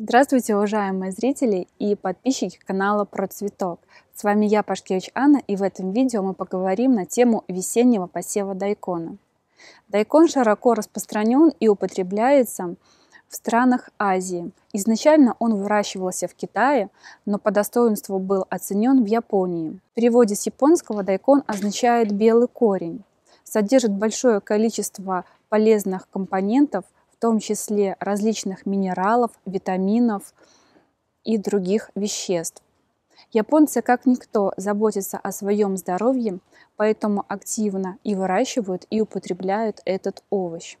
Здравствуйте, уважаемые зрители и подписчики канала Про Цветок. С вами я, Пашкевич Анна, и в этом видео мы поговорим на тему весеннего посева дайкона. Дайкон широко распространен и употребляется в странах Азии. Изначально он выращивался в Китае, но по достоинству был оценен в Японии. В переводе с японского дайкон означает «белый корень». Содержит большое количество полезных компонентов – в том числе различных минералов, витаминов и других веществ. Японцы, как никто, заботятся о своем здоровье, поэтому активно и выращивают, и употребляют этот овощ.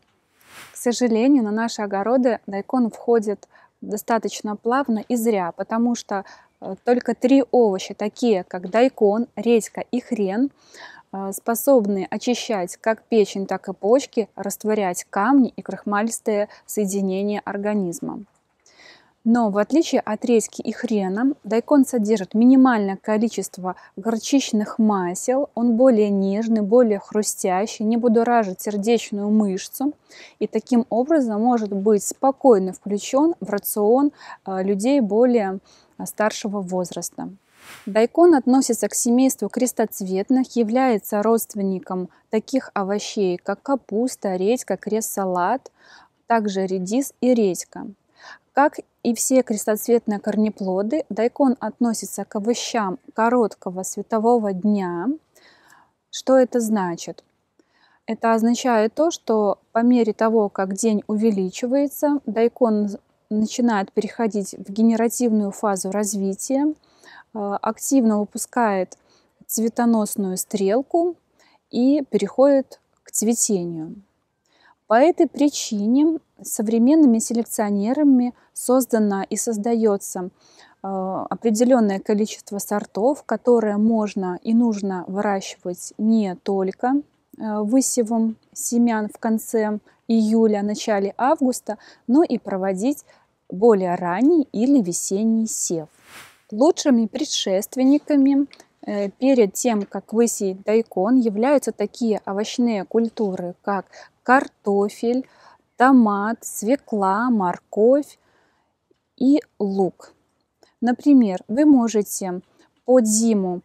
К сожалению, на наши огороды дайкон входит достаточно плавно и зря, потому что э, только три овоща, такие как дайкон, редька и хрен, Э, способны очищать как печень, так и почки, растворять камни и крахмалистые соединения организма. Но в отличие от редьки и хрена, дайкон содержит минимальное количество горчичных масел, он более нежный, более хрустящий, не будоражит сердечную мышцу и таким образом может быть спокойно включен в рацион э, людей более э, старшего возраста. Дайкон относится к семейству крестоцветных, является родственником таких овощей, как капуста, редька, крест-салат, также редис и редька. Как и все крестоцветные корнеплоды, дайкон относится к овощам короткого светового дня. Что это значит? Это означает то, что по мере того, как день увеличивается, дайкон начинает переходить в генеративную фазу развития – Э, активно выпускает цветоносную стрелку и переходит к цветению. По этой причине современными селекционерами создано и создается э, определенное количество сортов, которые можно и нужно выращивать не только э, высевом семян в конце июля, начале августа, но и проводить более ранний или весенний сев. Лучшими предшественниками э, перед тем, как высеять дайкон, являются такие овощные культуры, как картофель, томат, свекла, морковь и лук. Например, вы можете под зиму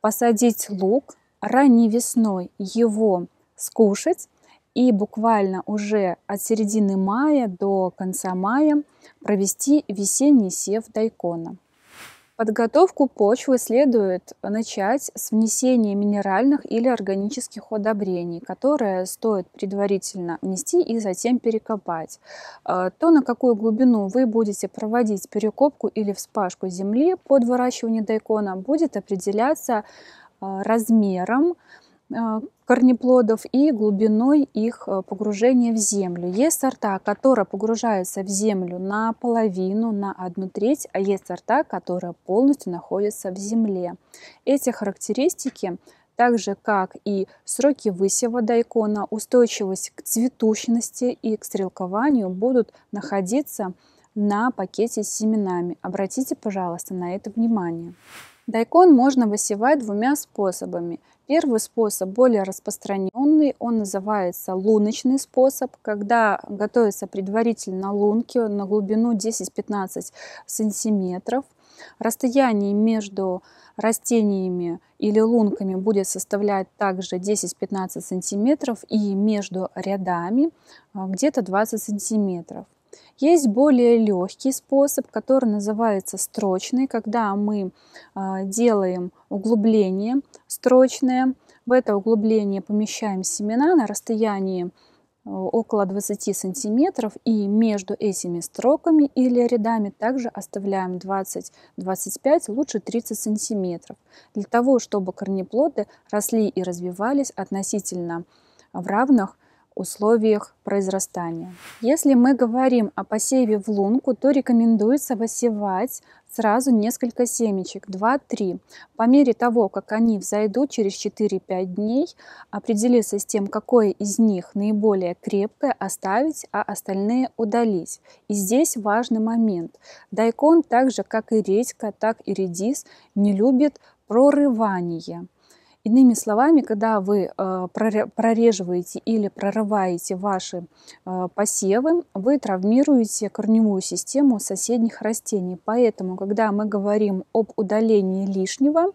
посадить лук, ранней весной его скушать и буквально уже от середины мая до конца мая провести весенний сев дайкона. Подготовку почвы следует начать с внесения минеральных или органических удобрений, которые стоит предварительно внести и затем перекопать. Э, то, на какую глубину вы будете проводить перекопку или вспашку земли под выращивание дайкона, будет определяться э, размером, Э, корнеплодов и глубиной их э, погружения в землю. Есть сорта, которые погружаются в землю на половину, на одну треть, а есть сорта, которые полностью находятся в земле. Эти характеристики так же как и сроки высева дайкона, устойчивость к цветущности и к стрелкованию будут находиться на пакете с семенами. Обратите, пожалуйста, на это внимание. Дайкон можно высевать двумя способами. Первый способ более распространенный, он называется луночный способ, когда готовится предварительно лунки на глубину 10-15 сантиметров. Расстояние между растениями или лунками будет составлять также 10-15 сантиметров и между рядами а, где-то 20 сантиметров. Есть более легкий способ, который называется строчный, когда мы а, делаем углубление строчное. В это углубление помещаем семена на расстоянии э, около 20 сантиметров и между этими строками или рядами также оставляем 20-25, лучше 30 сантиметров, для того, чтобы корнеплоды росли и развивались относительно в равных условиях произрастания. Если мы говорим о посеве в лунку, то рекомендуется высевать сразу несколько семечек, 2-3. По мере того, как они взойдут через 4-5 дней, определиться с тем, какое из них наиболее крепкое оставить, а остальные удалить. И здесь важный момент. Дайкон, так же как и редька, так и редис, не любит прорывание. Иными словами, когда вы э, прореживаете или прорываете ваши э, посевы, вы травмируете корневую систему соседних растений. Поэтому, когда мы говорим об удалении лишнего,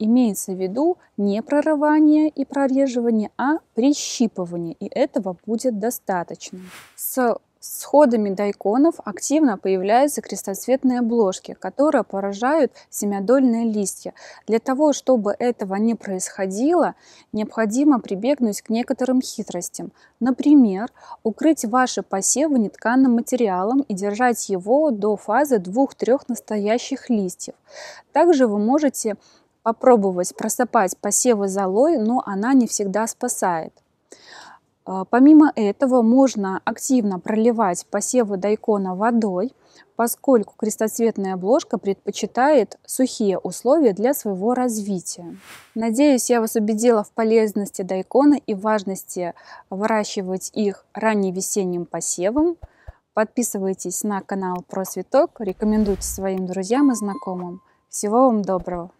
имеется в виду не прорывание и прореживание, а прищипывание, и этого будет достаточно. С Сходами дайконов активно появляются крестоцветные обложки, которые поражают семядольные листья. Для того, чтобы этого не происходило, необходимо прибегнуть к некоторым хитростям. Например, укрыть ваши посевы нетканым материалом и держать его до фазы двух-трех настоящих листьев. Также вы можете попробовать просыпать посевы золой, но она не всегда спасает. А, помимо этого можно активно проливать посевы дайкона водой, поскольку крестоцветная обложка предпочитает сухие условия для своего развития. Надеюсь, я вас убедила в полезности дайкона и важности выращивать их весенним посевом. Подписывайтесь на канал Про Цветок, рекомендуйте своим друзьям и знакомым. Всего вам доброго!